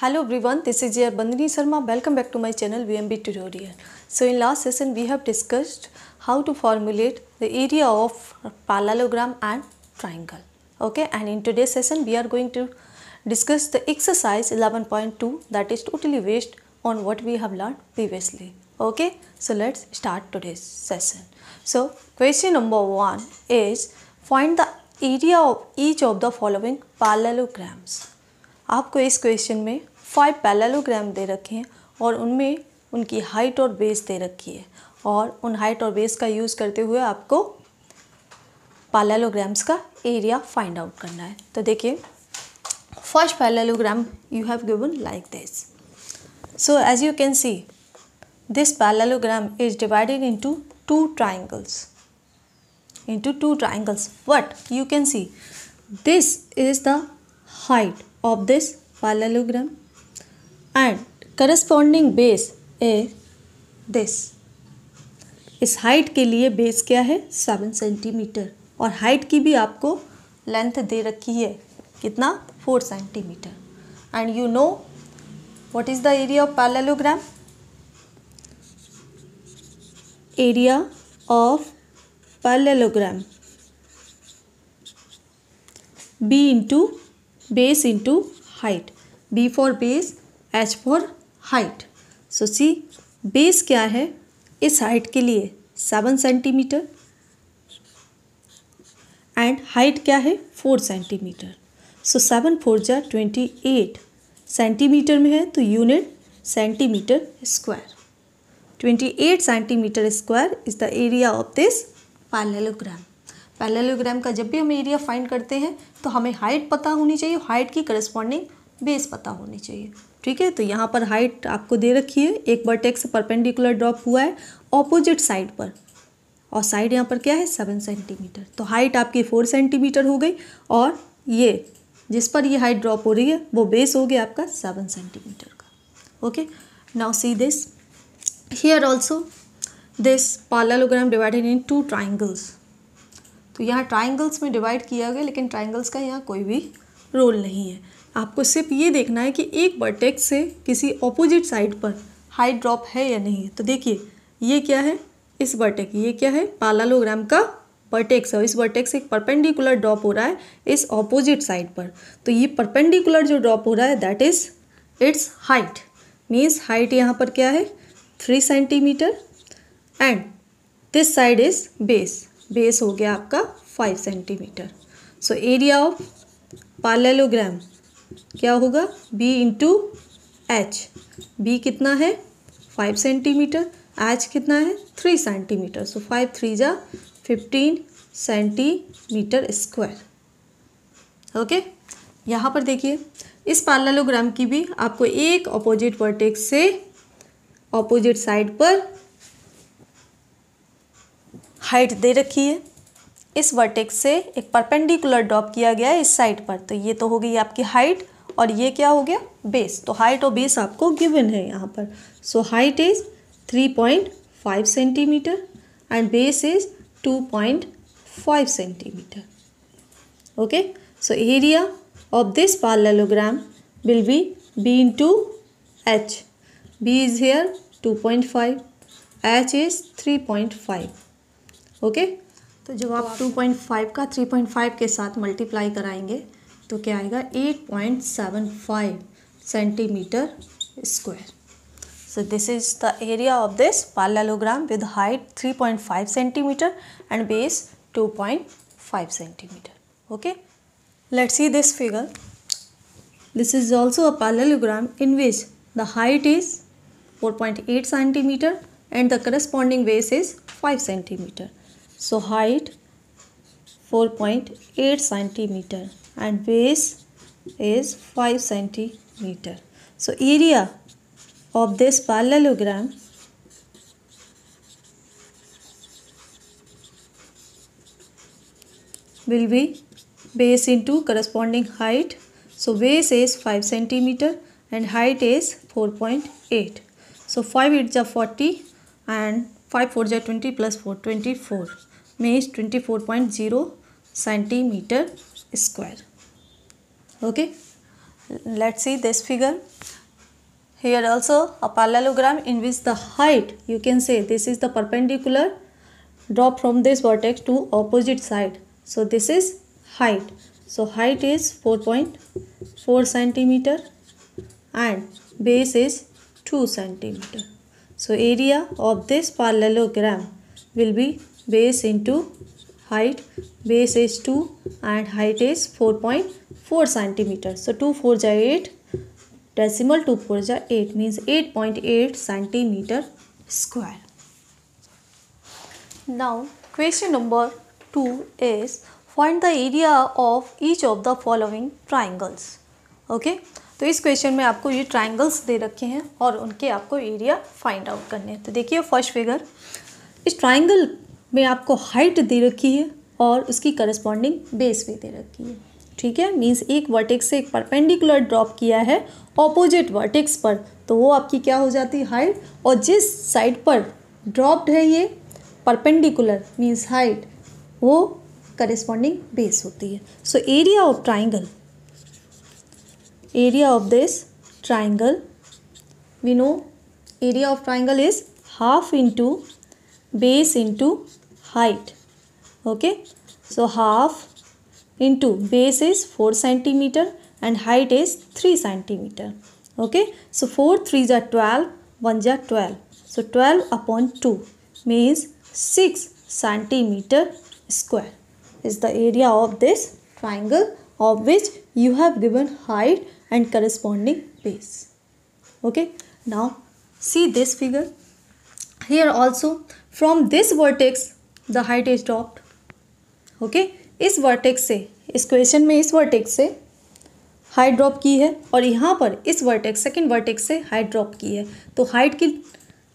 Hello everyone, this is your Bandini Sharma. Welcome back to my channel VMB tutorial. So in last session we have discussed how to formulate the area of parallelogram and triangle. Okay and in today's session we are going to discuss the exercise 11.2 that is totally based on what we have learned previously. Okay so let's start today's session. So question number 1 is find the area of each of the following parallelograms आपको इस question में five parallelogram दे रखे हैं और उनमें उनकी height और base दे रखी है और उन हाइट और बेस का यूज़ करते हुए आपको पैलेलोग्राम्स का एरिया फाइंड आउट करना है तो देखिए first parallelogram you have given like this so as you can see this parallelogram is divided into two triangles into two triangles what you can see this is the height of this parallelogram and corresponding base is this इस height के लिए base क्या है seven centimetre और height की भी आपको length दे रखी है कितना four centimetre and you know what is the area of parallelogram area of parallelogram b into base into height. B for base, H for height. So see base क्या है इस height के लिए सेवन सेंटीमीटर एंड हाइट क्या है four centimetre so seven four जा twenty eight centimetre में है तो unit centimetre square twenty eight centimetre square is the area of this parallelogram parallelogram का जब भी हम एरिया फाइंड करते हैं तो हमें हाइट पता होनी चाहिए हाइट की करस्पॉन्डिंग बेस पता होनी चाहिए ठीक है तो यहाँ पर हाइट आपको दे रखी है एक वर्टेक्स परपेंडिकुलर ड्रॉप हुआ है ऑपोजिट साइड पर और साइड यहाँ पर क्या है सेवन सेंटीमीटर तो हाइट आपकी फोर सेंटीमीटर हो गई और ये जिस पर ये हाइट ड्रॉप हो रही है वो बेस हो गया आपका सेवन सेंटीमीटर का okay now see this here also this parallelogram divided in two triangles तो यहाँ ट्राइंगल्स में डिवाइड किया गया लेकिन ट्राइंगल्स का यहाँ कोई भी रोल नहीं है आपको सिर्फ ये देखना है कि एक वर्टेक्स से किसी ऑपोजिट साइड पर हाई ड्रॉप है या नहीं तो देखिए ये क्या है इस वर्टेक ये क्या है पालालोग्राम का वर्टेक्स है इस वर्टेक्स एक परपेंडिकुलर ड्रॉप हो रहा है इस ऑपोजिट साइड पर तो ये परपेंडिकुलर जो ड्रॉप हो रहा है that is its height means height यहाँ पर क्या है three centimetre and this side is base base हो गया आपका five centimetre so area of parallelogram क्या होगा बी इंटू एच बी कितना है फाइव सेंटीमीटर एच कितना है three centimetre so five three जा फिफ्टीन सेंटीमीटर स्क्वायर ओके यहाँ पर देखिए इस पार्लेलोग्राम की भी आपको एक अपोजिट वर्टेक्स से अपोजिट साइड पर हाइट दे रखी है इस वर्टेक्स से एक परपेंडिकुलर ड्रॉप किया गया है इस साइड पर तो ये तो हो गई आपकी हाइट और ये क्या हो गया बेस तो हाइट और बेस आपको गिवन है यहाँ पर so height is 3.5 centimetre and base is 2.5 centimetre okay so area of this two H B is here two point five H 2.5 three point 3.5 okay तो जब आप 2.5 तो का 3.5 के साथ मल्टीप्लाई कराएंगे तो क्या आएगा 8.75 centimetre square so this is the area of this parallelogram with height 3.5 centimetre and base 2.5 centimetre okay let see this figure this is also a parallelogram in which the height is 4.8 centimetre and the corresponding base is five centimetre so height 4.8 centimeter and base is 5 centimeter so area of this parallelogram will be base into corresponding height so base is 5 centimeter and height is 4.8 so 5 is 40 and 5 4 is 20 plus 4 24 means 24.0 centimeter square okay let's see this figure here also a parallelogram in which the height you can say this is the perpendicular drop from this vertex to opposite side so this is height so height is 4.4 centimeter and base is 2 centimeter so area of this parallelogram will be base into height base is 2 and height is 4.4 cm so 2 4 ja 8 decimal 2 4 ja 8 means 8.8 cm square now question number 2 is find the area of each of the following triangles okay तो इस question में आपको ये triangles दे रखे हैं और उनके आपको एरिया फाइंड आउट करने हैं तो देखिए फर्स्ट फिगर इस ट्राइंगल में आपको हाइट दे रखी है और उसकी करस्पॉन्डिंग बेस भी दे रखी है ठीक है मीन्स एक वर्टेक्स से एक परपेंडिकुलर ड्रॉप किया है ऑपोजिट वर्टेक्स पर तो वो आपकी क्या हो जाती है हाइट और जिस साइड पर ड्रॉप्ड है ये परपेंडिकुलर मीन्स हाइट वो करस्पॉन्डिंग बेस होती है so area of triangle area of this triangle we know area of triangle is half into base into height okay so half into base is 4 centimeter and height is 3 centimeter okay so 4 3s are 12 1s are 12 so 12 upon 2 means 6 centimeter square is the area of this triangle of which you have given height and corresponding base okay now see this figure here also from this vertex the height is dropped okay इस vertex से इस question में इस vertex से height drop की है और यहाँ पर इस वर्टेक्स सेकेंड वर्टेक्स से हाइट ड्रॉप की है तो हाइट की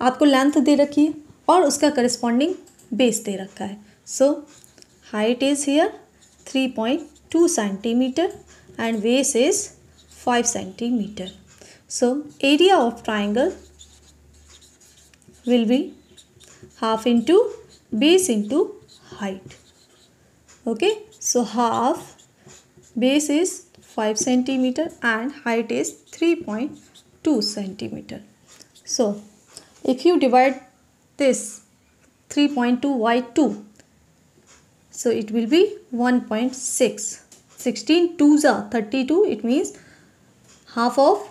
आपको लेंथ दे रखी है और उसका करस्पॉन्डिंग बेस दे रखा है so height is here three point two centimetre and base is five centimetre so area of triangle will be half into base into height. Okay, so half base is 5 centimeter and height is 3.2 centimeter. So if you divide this 3.2 by 2 so it will be 1.6 16 2s are 32 it means half of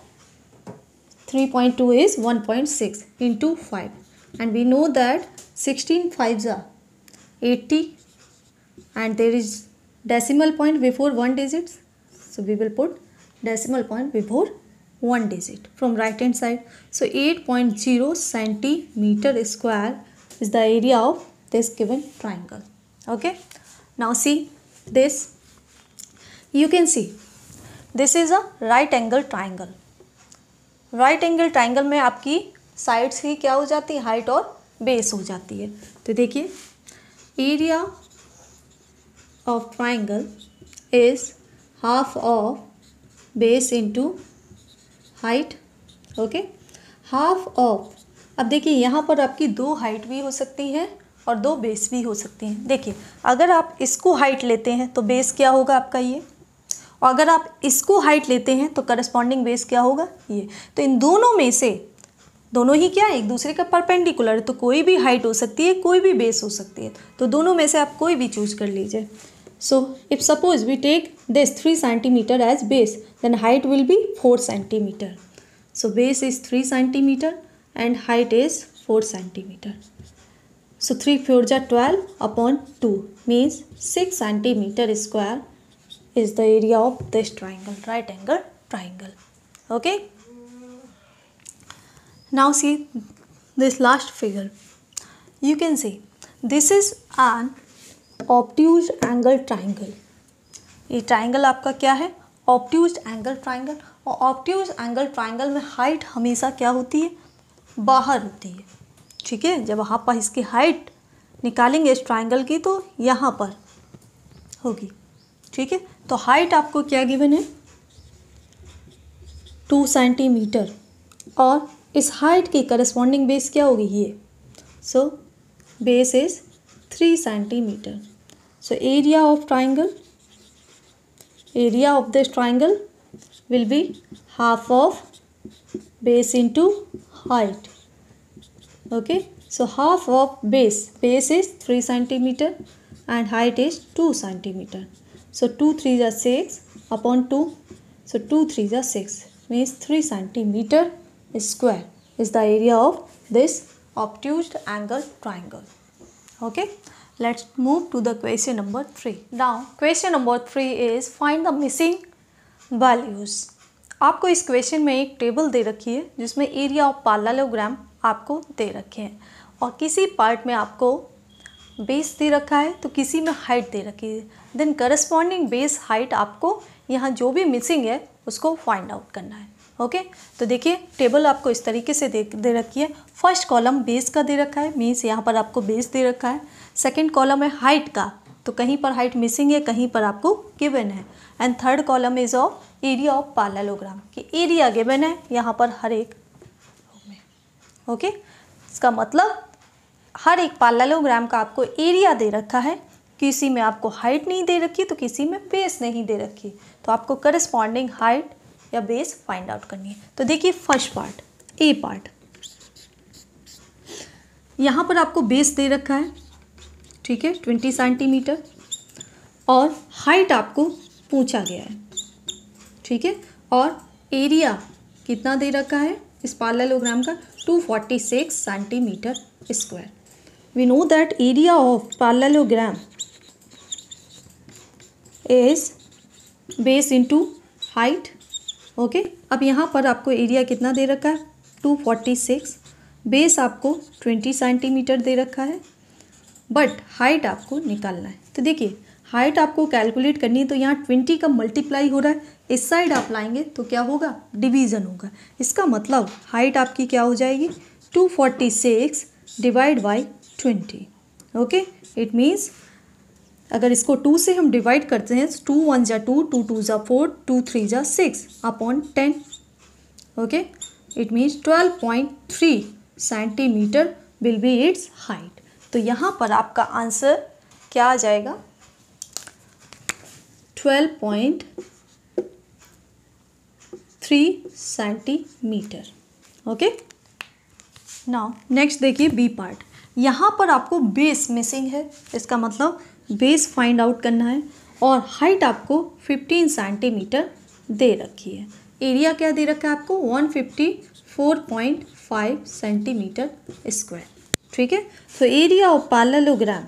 3.2 is 1.6 into 5 and we know that sixteen five ज़ा eighty and there is decimal point before one digit so we will put decimal point before one digit from right hand side so 8.0 centimeter square is the area of this given triangle okay now see this you can see this is a right angle triangle right angle triangle में आपकी sides ही क्या हो जाती है height और base हो जाती है तो देखिए area of triangle is half of base into height okay half of अब देखिए यहाँ पर आपकी दो हाइट भी हो सकती है और दो बेस भी हो सकती हैं देखिए अगर आप इसको हाइट लेते हैं तो बेस क्या होगा आपका ये और अगर आप इसको हाइट लेते हैं तो करस्पॉन्डिंग बेस क्या होगा ये तो इन दोनों में से दोनों ही क्या है एक दूसरे का परपेंडिकुलर तो कोई भी हाइट हो सकती है कोई भी बेस हो सकती है तो दोनों में से आप कोई भी चूज कर लीजिए so if suppose we take this three centimetre as base then height will be four centimetre so base is three centimetre and height is four centimetre so three four जा twelve upon two means six centimetre square is the area of this triangle right angle triangle okay now see this last figure you can see this is an obtuse angle triangle ये triangle आपका क्या है obtuse angle triangle और obtuse angle triangle में height हमेशा क्या होती है बाहर होती है ठीक है जब यहाँ पर इसकी हाइट निकालेंगे इस ट्राइंगल की तो यहाँ पर होगी ठीक है तो हाइट आपको क्या गिवन है टू सेंटीमीटर और इस हाइट की करस्पॉन्डिंग बेस क्या होगी ये so base is three centimetre so area of triangle area of this triangle will be half of base into height okay so half of base base is three centimetre and height is two centimetre so two three जै six upon two so two three जै six means three centimetre square is the area of this obtuse angle triangle. Okay. Let's move to the question number 3. Now question number 3 is find the missing values. आपको इस question में एक table दे रखी है जिसमें area of पार्लालोग्राम आपको दे रखे हैं और किसी पार्ट में आपको बेस दे रखा है तो किसी में हाइट दे रखी है देन करस्पॉन्डिंग बेस हाइट आपको यहाँ जो भी मिसिंग है उसको फाइंड आउट करना है ओके तो देखिए टेबल आपको इस तरीके से दे दे रखी है फर्स्ट कॉलम बेस का दे रखा है मीन्स यहाँ पर आपको बेस दे रखा है सेकेंड कॉलम है हाइट का तो कहीं पर हाइट मिसिंग है कहीं पर आपको गिवन है and third column is of area of parallelogram कि एरिया गिवन है यहाँ पर हर एक ओके इसका मतलब हर एक पार्लेलोग्राम का आपको एरिया दे रखा है किसी में आपको हाइट नहीं दे रखी तो किसी में बेस नहीं दे रखी तो आपको करस्पॉन्डिंग हाइट या बेस फाइंड आउट करनी है तो देखिए फर्स्ट पार्ट ए पार्ट यहाँ पर आपको बेस दे रखा है ठीक है ट्वेंटी सेंटीमीटर और हाइट आपको पूछा गया है ठीक है और एरिया कितना दे रखा है इस पार्लेलोग्राम का 246 centimetre square we know that area of parallelogram is base into height okay अब यहाँ पर आपको एरिया कितना दे रखा है टू फोर्टी सिक्स बेस आपको ट्वेंटी सेंटीमीटर दे रखा है बट हाइट आपको निकालना है तो देखिए हाइट आपको कैलकुलेट करनी है तो यहाँ ट्वेंटी का मल्टीप्लाई हो रहा है इस साइड आप लाएंगे तो क्या होगा डिवीज़न होगा इसका मतलब हाइट आपकी क्या हो जाएगी two forty six divide by twenty okay it means अगर इसको टू से हम डिवाइड करते हैं टू वन ज़ा टू टू टू ज़ा फोर टू थ्री ज़ा six upon ten okay it means twelve point three centimetre will be its height तो यहाँ पर आपका आंसर क्या आ जाएगा twelve point three centimetre okay now next देखिए बी पार्ट यहाँ पर आपको बेस मिसिंग है इसका मतलब बेस फाइंड आउट करना है और हाइट आपको 15 सेंटीमीटर दे रखी है एरिया क्या दे रखा है आपको 154.5 सेंटीमीटर स्क्वायर ठीक है तो area of parallelogram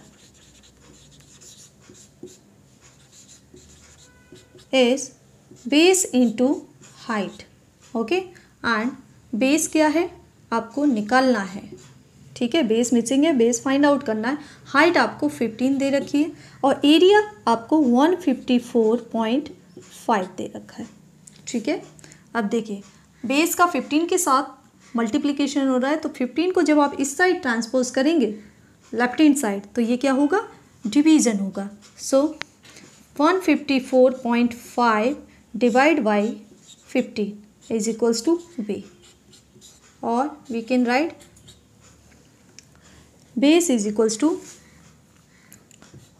is base into height okay and base क्या है आपको निकालना है ठीक है बेस मिसिंग है बेस फाइंड आउट करना है हाइट आपको 15 दे रखी है और एरिया आपको 154.5 दे रखा है ठीक है अब देखिए बेस का 15 के साथ मल्टीप्लिकेशन हो रहा है तो 15 को जब आप इस साइड ट्रांसपोज करेंगे लेफ्ट हैंड साइड तो ये क्या होगा डिवीजन होगा so one fifty four point five divide by fifteen is equals to B और we can write base is equals to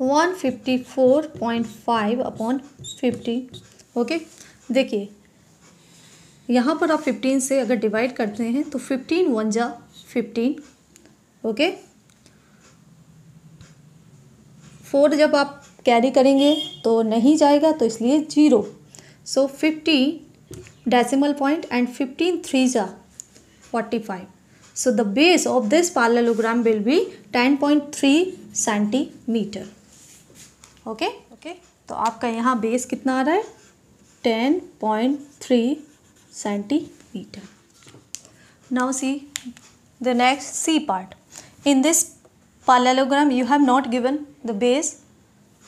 one fifty four point five upon fifty okay देखिए यहाँ पर आप फिफ्टीन से अगर डिवाइड करते हैं तो फिफ्टीन वन जा फिफ्टीन ओके फोर जब आप कैरी करेंगे तो नहीं जाएगा तो इसलिए zero so fifteen decimal point and fifteen three जा forty five so the so the base of this parallelogram will be 10.3 cm okay okay तो आपका यहाँ बेस कितना आ रहा है ten point 10.3 centimetre now see the next see part in this parallelogram you have not given the base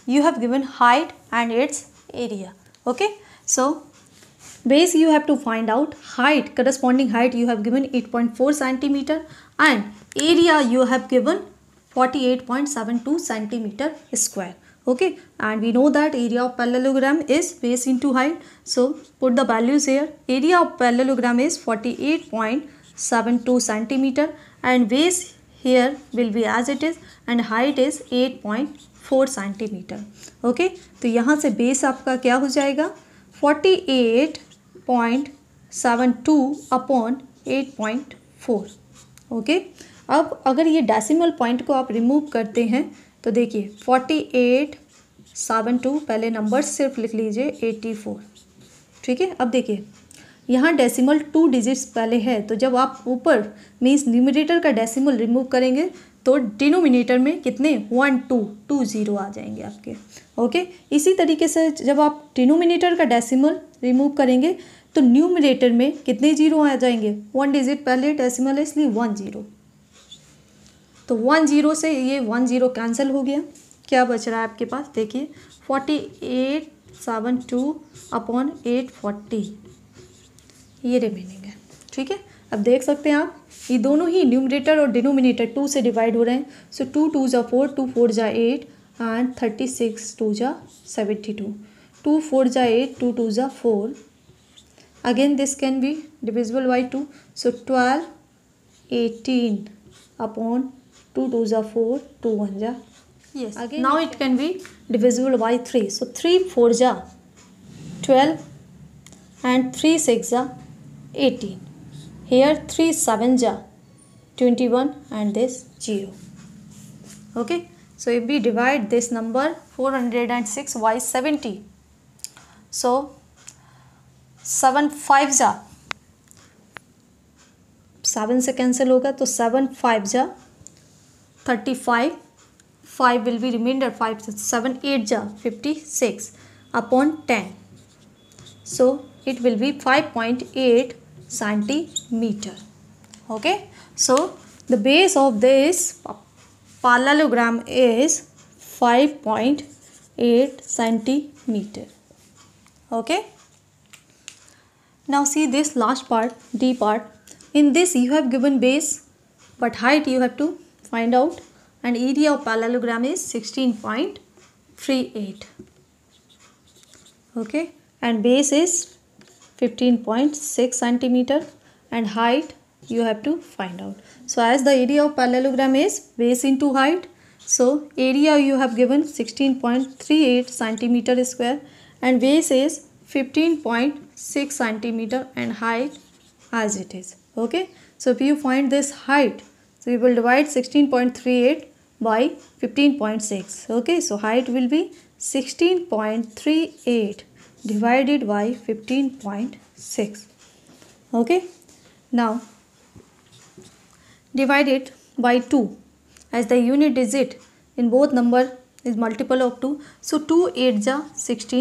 you have given height and it's area okay so base you have to find out height corresponding height you have given 8.4 centimeter and area you have given 48.72 centimeter square okay and we know that area of parallelogram is base into height so put the values here area of parallelogram is 48.72 centimeter and base here will be as it is and height is 8.4 centimeter okay तो यहाँ से base आपका क्या हो जाएगा 48 point seven two upon eight point four okay अब अगर ये डेसिमल पॉइंट को आप रिमूव करते हैं तो देखिए फोर्टी एट सेवन टू पहले नंबर सिर्फ लिख लीजिए एटी फोर ठीक है अब देखिए यहाँ डेसिमल टू डिजिट्स पहले है तो जब आप ऊपर मीन्स न्यूमिनेटर का डेसिमल रिमूव करेंगे तो डिनोमिनेटर में कितने वन टू टू ज़ीरो आ जाएंगे आपके ओके इसी तरीके से जब आप डिनोमिनेटर का डेसिमल रिमूव करेंगे तो न्यूमिनेटर में कितने जीरो आ जाएंगे वन डिजिट पहले डेसिमल है इसलिए वन जीरो तो वन जीरो से ये वन जीरो कैंसिल हो गया क्या बच रहा है आपके पास देखिए forty eight seven two upon eight forty ये रिमेनिंग है ठीक है अब देख सकते हैं आप ये दोनों ही न्यूमरेटर और डिनोमिनेटर टू से डिवाइड हो रहे हैं सो टू टू ज़ा फोर टू फोर ज़ा eight and thirty six two ज़ा seventy two 2 4 ja 8 2 2 ja 4 again this can be divisible by 2 so 12 18 upon 2 2 ja 4 2 1 ja yes again now it can be divisible by 3 so 3 4 ja 12 and 3 6 ja 18 here 3 7 ja 21 and this 0 okay so if we divide this number 406 by 70 so seven five जा seven से cancel होगा तो seven five जा thirty five five will be remainder five seven eight जा fifty six upon ten so it will be five point eight centimetre okay so the base of this parallelogram is five point eight centimetre okay now see this last part d part in this you have given base but height you have to find out and area of parallelogram is 16.38 okay and base is 15.6 centimeter and height you have to find out so as the area of parallelogram is base into height so area you have given 16.38 centimeter square and base is 15.6 centimeter and height as it is okay so if you find this height so we will divide 16.38 by 15.6 okay so height will be 16.38 divided by 15.6 okay now divide it by 2 as the unit digit in both number is multiple of 2 so 2 8 ja 16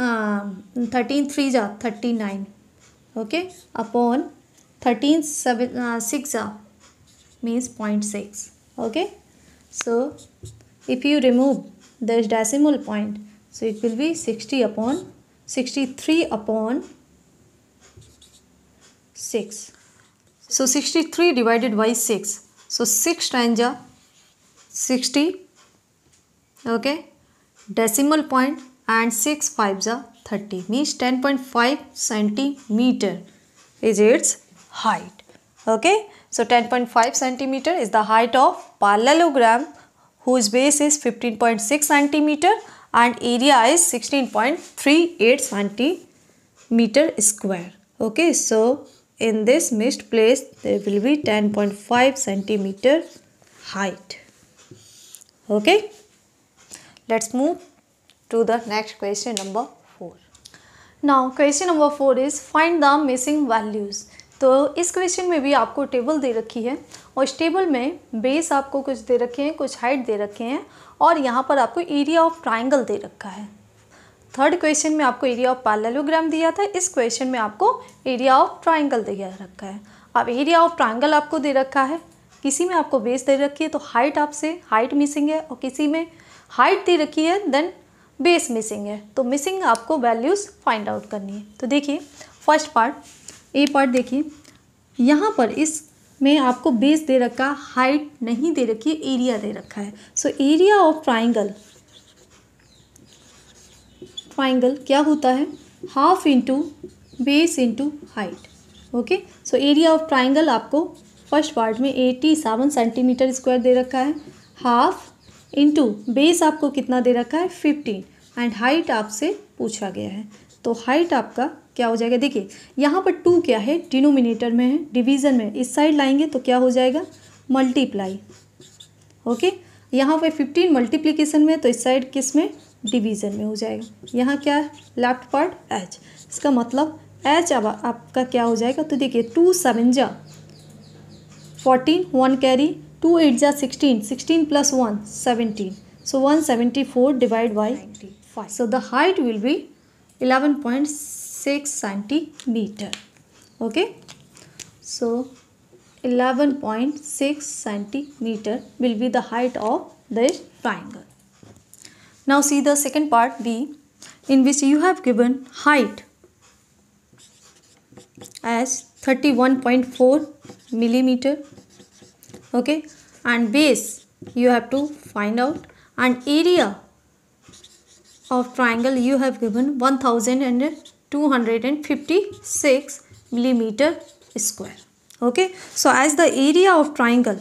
thirteen um, three जा thirty nine okay upon thirteen seven six जा means point six okay so if you remove the decimal point so it will be sixty upon sixty three upon six so sixty three divided by six so six time जा sixty okay decimal point and 6 5s are 30 means 10.5 centimeter is its height. Okay. So 10.5 centimeter is the height of parallelogram whose base is 15.6 centimeter and area is 16.38 centimeter square. Okay. So in this missed place there will be 10.5 centimeter height. Okay. Let's move to the next question number 4 now question number 4 is find the missing values तो इस question में भी आपको table दे रखी है और इस table में बेस आपको कुछ दे रखे हैं कुछ हाइट दे रखे हैं और यहाँ पर आपको एरिया ऑफ ट्राइंगल दे रखा है थर्ड क्वेश्चन में आपको एरिया ऑफ पैरेललोग्राम दिया था इस क्वेश्चन में आपको एरिया ऑफ ट्राइंगल दिया रखा है अब एरिया ऑफ ट्राइंगल आपको दे रखा है किसी में आपको बेस दे रखी है तो हाइट आपसे हाइट मिसिंग है और किसी में हाइट दे रखी है देन बेस मिसिंग है तो मिसिंग आपको वैल्यूज़ फाइंड आउट करनी है तो देखिए फर्स्ट पार्ट ए पार्ट देखिए यहाँ पर इस में आपको बेस दे रखा हाइट नहीं दे रखी है एरिया दे रखा है so area of triangle triangle क्या होता है half into base into height okay so area of triangle आपको फर्स्ट पार्ट में एटी सेवन सेंटीमीटर स्क्वायर दे रखा है हाफ टू बेस आपको कितना दे रखा है फिफ्टीन एंड हाइट आपसे पूछा गया है तो हाइट आपका क्या हो जाएगा देखिए यहाँ पर टू क्या है डिनोमिनेटर में है डिवीज़न में इस साइड लाएंगे तो क्या हो जाएगा मल्टीप्लाई ओके यहाँ पर फिफ्टीन मल्टीप्लीकेशन में तो इस साइड किस में डिवीज़न में हो जाएगा यहाँ क्या है लेफ्ट पार्ट एच इसका मतलब एच अब आपका क्या हो जाएगा तो देखिए टू सेवन जा fourteen one carry 2 8 are 16. 16 plus 1, 17. So 174 divided by 95. So the height will be 11.6 centimeter. Okay. So 11.6 centimeter will be the height of this triangle. Now see the second part B in which you have given height as 31.4 millimeter okay and base you have to find out and area of triangle you have given 1256 millimeter square okay so as the area of triangle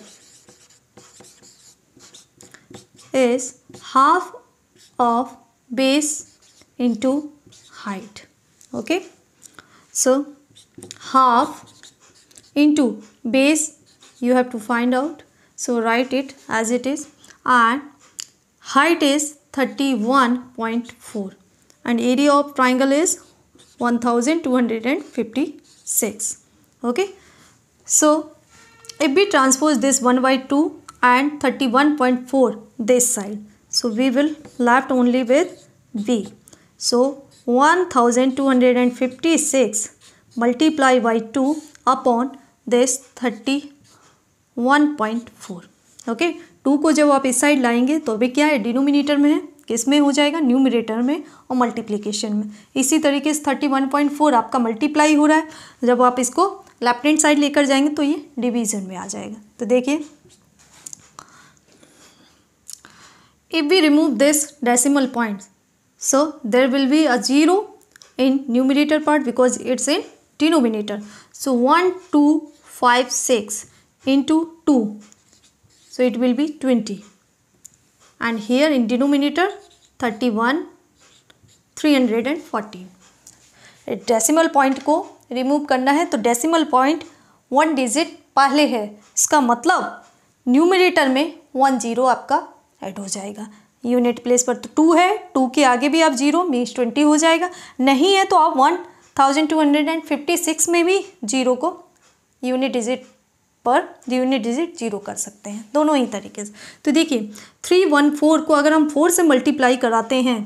is half of base into height okay so half into base you have to find out so write it as it is and height is 31.4 and area of triangle is 1256 okay so if we transpose this 1 by 2 and 31.4 this side so we will left only with V. so 1256 multiply by 2 upon this 30 1.4 okay two को जब आप इस side लाएंगे तो अभी क्या है denominator में है किस में हो जाएगा न्यूमिनेटर में और मल्टीप्लीकेशन में इसी तरीके से थर्टी वन पॉइंट फोर आपका मल्टीप्लाई हो रहा है जब आप इसको लेफ्ट हैंड साइड लेकर जाएंगे तो ये डिवीजन में आ जाएगा तो देखिए if we remove this decimal point so there will be a zero in numerator part because it's in denominator so one two five six into 2 so it will be 20 and here in denominator 31 340 decimal point को remove करना है तो decimal point one digit पहले है इसका मतलब numerator में one zero आपका ऐड हो जाएगा यूनिट प्लेस पर तो टू है टू के आगे भी आप जीरो मीन्स ट्वेंटी हो जाएगा नहीं है तो आप one thousand two hundred and fifty six में भी जीरो को यूनिट डिजिट पर यूनिट डिजिट जीरो कर सकते हैं दोनों ही तरीके से तो देखिए थ्री वन फोर को अगर हम फोर से मल्टीप्लाई कराते हैं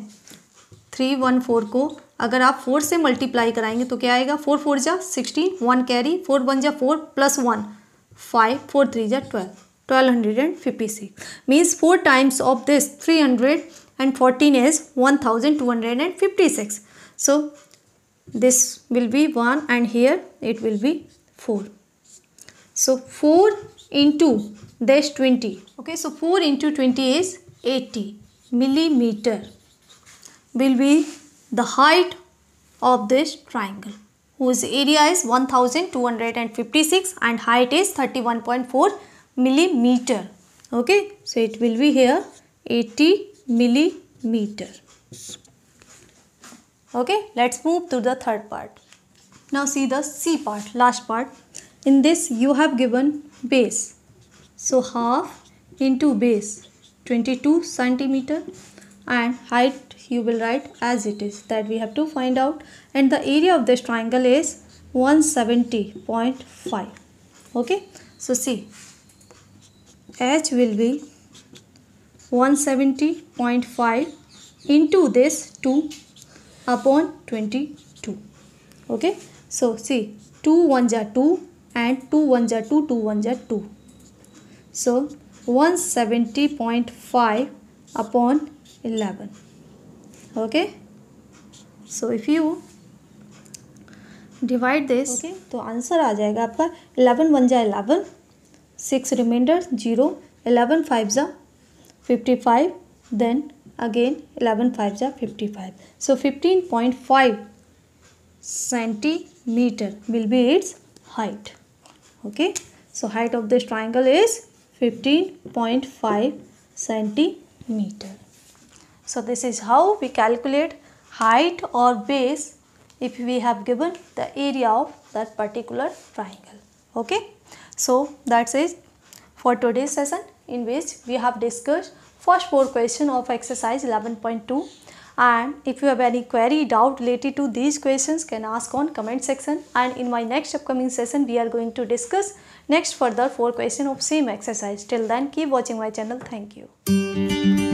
थ्री वन फोर को अगर आप फोर से मल्टीप्लाई कराएंगे तो क्या आएगा फोर फोर जा sixteen one carry four one जा four plus one five four three जा twelve twelve hundred and fifty six means four times of this three hundred and fourteen one thousand two hundred and fifty six so this will be one and here it will be four So 4 into dash 20. Okay, so 4 into 20 is 80 millimeter will be the height of this triangle whose area is 1256 and height is 31.4 millimeter. Okay, so it will be here 80 millimeter. Okay, let's move to the third part. Now see the C part, last part in this you have given base so half into base 22 centimeter and height you will write as it is that we have to find out and the area of this triangle is 170.5 okay so see h will be 170.5 into this 2 upon 22 okay so see 2 ones are 2 and two two one जै two so one seventy so five upon eleven okay so if you divide this okay तो answer आ जाएगा आपका eleven one जा eleven six remainder zero eleven five जा fifty five then again eleven five जा fifty five so fifteen point five centimetre will be its height okay so height of this triangle is 15.5 centimeter so this is how we calculate height or base if we have given the area of that particular triangle okay so that's for today's session in which we have discussed first four question of exercise 11.2 and if you have any query doubt related to these questions can ask on comment section and in my next upcoming session we are going to discuss next further four question of same exercise till then keep watching my channel thank you